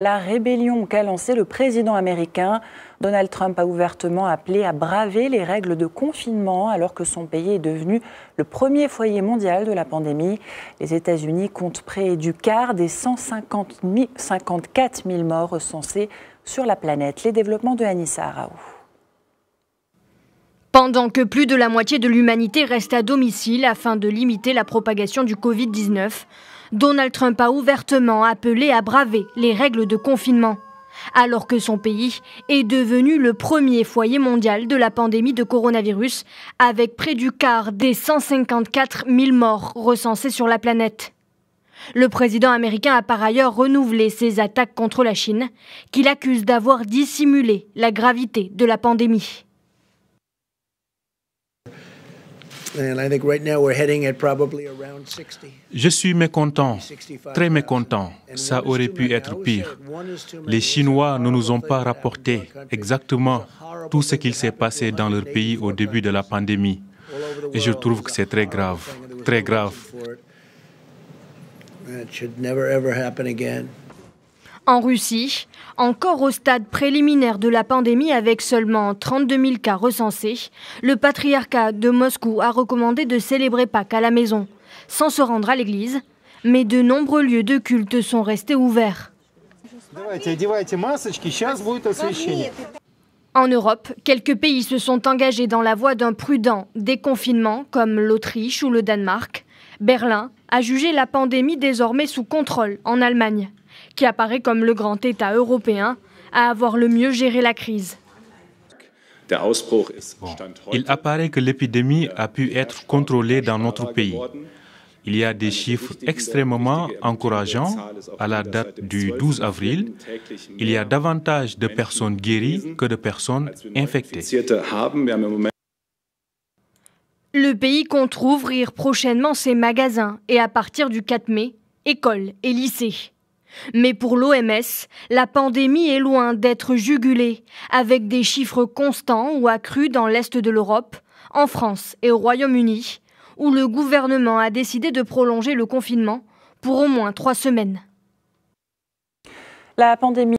La rébellion qu'a lancée le président américain, Donald Trump a ouvertement appelé à braver les règles de confinement alors que son pays est devenu le premier foyer mondial de la pandémie. Les États-Unis comptent près du quart des 150 000, 000 morts recensés sur la planète. Les développements de Anissa Araou. Pendant que plus de la moitié de l'humanité reste à domicile afin de limiter la propagation du Covid-19, Donald Trump a ouvertement appelé à braver les règles de confinement, alors que son pays est devenu le premier foyer mondial de la pandémie de coronavirus, avec près du quart des 154 000 morts recensés sur la planète. Le président américain a par ailleurs renouvelé ses attaques contre la Chine, qu'il accuse d'avoir dissimulé la gravité de la pandémie. Je suis mécontent, très mécontent. Ça aurait pu être pire. Les Chinois ne nous ont pas rapporté exactement tout ce qu'il s'est passé dans leur pays au début de la pandémie. Et je trouve que c'est très grave, très grave. En Russie, encore au stade préliminaire de la pandémie avec seulement 32 000 cas recensés, le patriarcat de Moscou a recommandé de célébrer Pâques à la maison, sans se rendre à l'église, mais de nombreux lieux de culte sont restés ouverts. En Europe, quelques pays se sont engagés dans la voie d'un prudent déconfinement, comme l'Autriche ou le Danemark. Berlin a jugé la pandémie désormais sous contrôle en Allemagne, qui apparaît comme le grand État européen à avoir le mieux géré la crise. Il apparaît que l'épidémie a pu être contrôlée dans notre pays. Il y a des chiffres extrêmement encourageants à la date du 12 avril. Il y a davantage de personnes guéries que de personnes infectées. Le pays compte rouvrir prochainement ses magasins et à partir du 4 mai, écoles et lycées. Mais pour l'OMS, la pandémie est loin d'être jugulée, avec des chiffres constants ou accrus dans l'Est de l'Europe, en France et au Royaume-Uni, où le gouvernement a décidé de prolonger le confinement pour au moins trois semaines. La pandémie